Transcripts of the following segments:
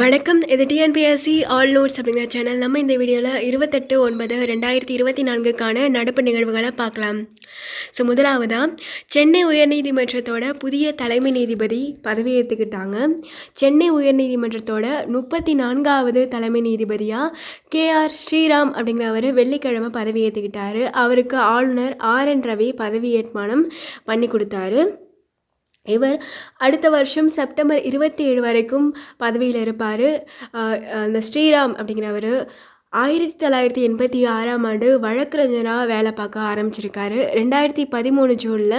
வணக்கம் இது TNPSC all notes அப்படிங்கிற சேனல் நம்ம இந்த வீடியோவில் இருபத்தெட்டு ஒன்பது ரெண்டாயிரத்தி இருபத்தி நான்குக்கான நடப்பு நிகழ்வுகளை பார்க்கலாம் ஸோ முதலாவதாக சென்னை உயர்நீதிமன்றத்தோட புதிய தலைமை நீதிபதி பதவி ஏற்றுக்கிட்டாங்க சென்னை உயர்நீதிமன்றத்தோட முப்பத்தி நான்காவது தலைமை நீதிபதியாக கேஆர் ஸ்ரீராம் அப்படிங்கிறவர் வெள்ளிக்கிழமை பதவி அவருக்கு ஆளுநர் ஆர் என் ரவி பதவியேற்மானம் பண்ணி கொடுத்தாரு இவர் அடுத்த வருஷம் செப்டம்பர் இருபத்தி ஏழு வரைக்கும் பதவியில் இருப்பார் அந்த ஸ்ரீராம் அப்படிங்கிறவர் ஆயிரத்தி தொள்ளாயிரத்தி எண்பத்தி ஆறாம் ஆண்டு வழக்கறிஞராக வேலை பார்க்க ஆரம்பிச்சிருக்காரு ரெண்டாயிரத்தி பதிமூணு ஜூனில்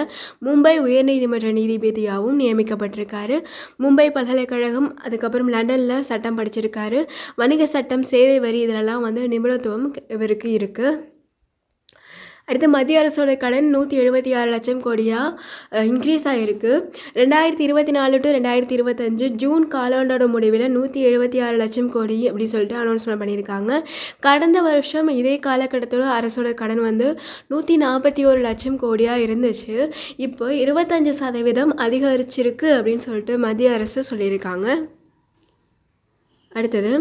மும்பை உயர்நீதிமன்ற நீதிபதியாகவும் நியமிக்கப்பட்டிருக்காரு மும்பை பல்கலைக்கழகம் அதுக்கப்புறம் லண்டனில் சட்டம் படிச்சிருக்காரு வணிக சட்டம் சேவை வரி இதிலெல்லாம் வந்து நிபுணத்துவம் இவருக்கு இருக்குது அடுத்து மத்திய அரசோட கடன் நூற்றி எழுபத்தி ஆறு லட்சம் கோடியாக இன்க்ரீஸ் ஆகிருக்கு ரெண்டாயிரத்தி இருபத்தி நாலு டு ரெண்டாயிரத்தி இருபத்தஞ்சு ஜூன் காலாண்டோட முடிவில் நூற்றி எழுபத்தி ஆறு லட்சம் கோடி அப்படின்னு சொல்லிட்டு அனௌன்ஸ்மெண்ட் பண்ணியிருக்காங்க கடந்த வருஷம் இதே காலகட்டத்தோட அரசோட கடன் வந்து நூற்றி நாற்பத்தி ஒரு லட்சம் கோடியாக இருந்துச்சு இப்போ இருபத்தஞ்சு சதவீதம் அதிகரிச்சிருக்கு அப்படின்னு சொல்லிட்டு மத்திய அரசு சொல்லியிருக்காங்க அடுத்தது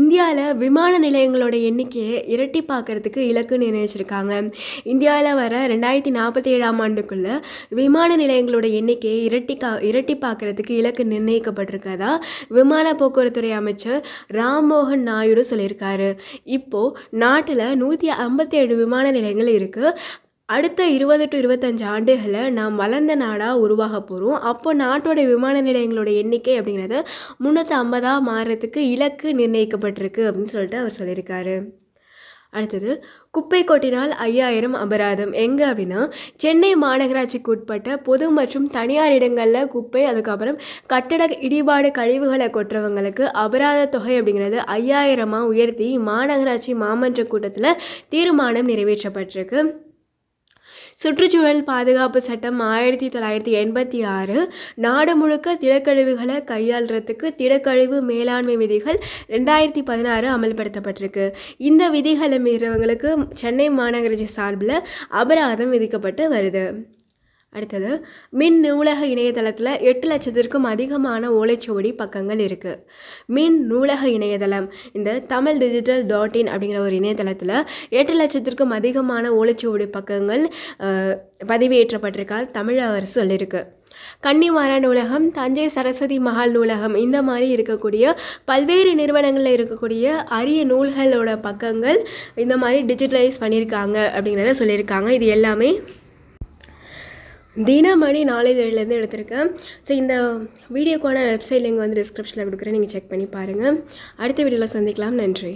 இந்தியாவில் விமான நிலையங்களோட எண்ணிக்கையை இரட்டி பார்க்குறதுக்கு இலக்கு நிர்ணயிச்சிருக்காங்க இந்தியாவில் வர ரெண்டாயிரத்தி நாற்பத்தி ஏழாம் ஆண்டுக்குள்ளே விமான நிலையங்களோட எண்ணிக்கையை இரட்டிக்கா இரட்டி பார்க்குறதுக்கு இலக்கு நிர்ணயிக்கப்பட்டிருக்கதா விமான போக்குவரத்துறை அமைச்சர் ராம்மோகன் நாயுடு சொல்லியிருக்காரு இப்போது நாட்டில் நூற்றி ஐம்பத்தேழு விமான நிலையங்கள் இருக்குது அடுத்த இருபது டு இருபத்தஞ்சு ஆண்டுகளில் நாம் வளர்ந்த நாடாக உருவாக போகிறோம் அப்போ நாட்டோட விமான நிலையங்களோட எண்ணிக்கை அப்படிங்கிறது முந்நூற்றி ஐம்பதாக மாறுறதுக்கு இலக்கு நிர்ணயிக்கப்பட்டிருக்கு அப்படின்னு சொல்லிட்டு அவர் சொல்லியிருக்காரு அடுத்தது குப்பை கொட்டினால் ஐயாயிரம் அபராதம் எங்கே அப்படின்னா சென்னை மாநகராட்சிக்கு உட்பட்ட பொது மற்றும் தனியார் இடங்களில் குப்பை அதுக்கப்புறம் கட்டட இடிபாடு கழிவுகளை கொட்டுறவங்களுக்கு அபராத தொகை அப்படிங்கிறது ஐயாயிரமாக உயர்த்தி மாநகராட்சி மாமன்ற கூட்டத்தில் தீர்மானம் நிறைவேற்றப்பட்டிருக்கு சுற்றுச்சூழல் பாதுகாப்பு சட்டம் ஆயிரத்தி தொள்ளாயிரத்தி எண்பத்தி ஆறு நாடு முழுக்க திடக்கழிவுகளை கையாளுறதுக்கு திடக்கழிவு மேலாண்மை விதிகள் ரெண்டாயிரத்தி பதினாறு அமல்படுத்தப்பட்டிருக்கு இந்த விதிகளை மீறவங்களுக்கு சென்னை மாநகராட்சி சார்பில் அபராதம் விதிக்கப்பட்டு வருது அடுத்தது மின் நூலக இணையதளத்தில் எட்டு லட்சத்திற்கும் அதிகமான ஓலைச்சுவடி பக்கங்கள் இருக்குது மின் நூலக இணையதளம் இந்த தமிழ் டிஜிட்டல் டாட் இன் அப்படிங்கிற ஒரு இணையதளத்தில் எட்டு லட்சத்திற்கும் அதிகமான ஓலைச்சுவடி பக்கங்கள் பதிவேற்றப்பட்டிருக்கால் தமிழக அரசு சொல்லியிருக்கு கன்னிமாரா நூலகம் தஞ்சை சரஸ்வதி மஹால் நூலகம் இந்த மாதிரி இருக்கக்கூடிய பல்வேறு நிறுவனங்களில் இருக்கக்கூடிய அரிய நூல்களோட பக்கங்கள் இந்த மாதிரி டிஜிட்டலைஸ் பண்ணியிருக்காங்க அப்படிங்கிறத சொல்லியிருக்காங்க இது எல்லாமே தினமணி நாளிதழிலேருந்து எடுத்திருக்கேன் ஸோ இந்த வீடியோக்கான வெப்சைட் லிங்க் வந்து டிஸ்கிரிப்ஷனில் கொடுக்குறேன் நீங்கள் செக் பண்ணி பாருங்கள் அடுத்த வீடியோவில் சந்திக்கலாம் நன்றி